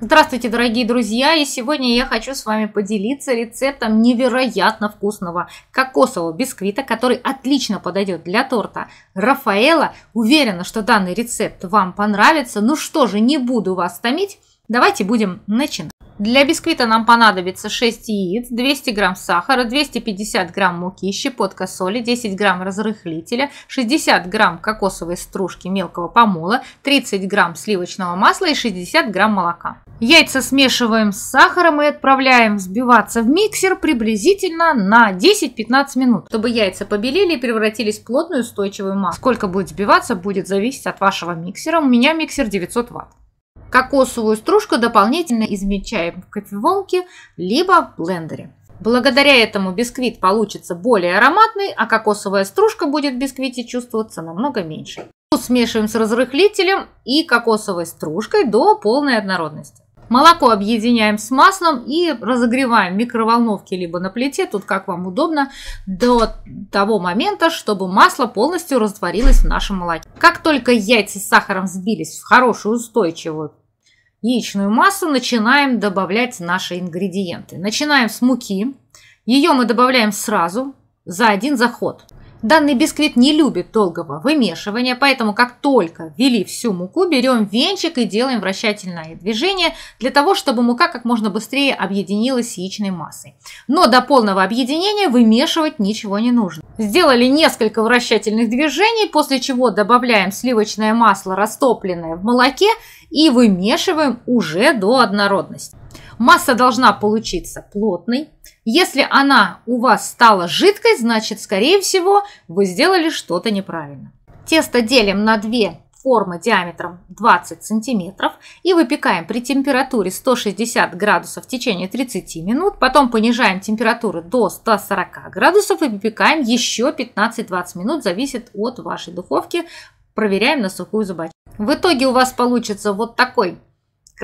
Здравствуйте, дорогие друзья! И сегодня я хочу с вами поделиться рецептом невероятно вкусного кокосового бисквита, который отлично подойдет для торта Рафаэла. Уверена, что данный рецепт вам понравится. Ну что же, не буду вас томить, давайте будем начинать. Для бисквита нам понадобится 6 яиц, 200 грамм сахара, 250 грамм муки, щепотка соли, 10 грамм разрыхлителя, 60 грамм кокосовой стружки мелкого помола, 30 грамм сливочного масла и 60 грамм молока. Яйца смешиваем с сахаром и отправляем взбиваться в миксер приблизительно на 10-15 минут, чтобы яйца побелели и превратились в плотную устойчивую массу. Сколько будет взбиваться, будет зависеть от вашего миксера. У меня миксер 900 ватт. Кокосовую стружку дополнительно измельчаем в кофеволке, либо в блендере. Благодаря этому бисквит получится более ароматный, а кокосовая стружка будет в бисквите чувствоваться намного меньше. Смешиваем с разрыхлителем и кокосовой стружкой до полной однородности. Молоко объединяем с маслом и разогреваем в микроволновке либо на плите, тут как вам удобно, до того момента, чтобы масло полностью растворилось в нашем молоке. Как только яйца с сахаром сбились в хорошую устойчивую яичную массу начинаем добавлять наши ингредиенты. Начинаем с муки. Ее мы добавляем сразу за один заход. Данный бисквит не любит долгого вымешивания, поэтому как только ввели всю муку, берем венчик и делаем вращательное движение для того, чтобы мука как можно быстрее объединилась с яичной массой. Но до полного объединения вымешивать ничего не нужно. Сделали несколько вращательных движений, после чего добавляем сливочное масло, растопленное в молоке и вымешиваем уже до однородности. Масса должна получиться плотной, если она у вас стала жидкой, значит, скорее всего, вы сделали что-то неправильно. Тесто делим на две формы диаметром 20 сантиметров и выпекаем при температуре 160 градусов в течение 30 минут. Потом понижаем температуру до 140 градусов и выпекаем еще 15-20 минут, зависит от вашей духовки. Проверяем на сухую зубочистку. В итоге у вас получится вот такой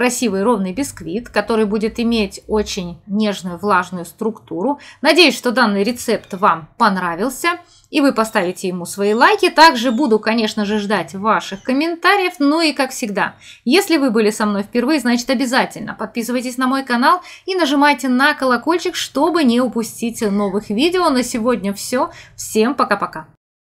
красивый ровный бисквит, который будет иметь очень нежную влажную структуру. Надеюсь, что данный рецепт вам понравился и вы поставите ему свои лайки. Также буду, конечно же, ждать ваших комментариев. Ну и как всегда, если вы были со мной впервые, значит обязательно подписывайтесь на мой канал и нажимайте на колокольчик, чтобы не упустить новых видео. На сегодня все. Всем пока-пока.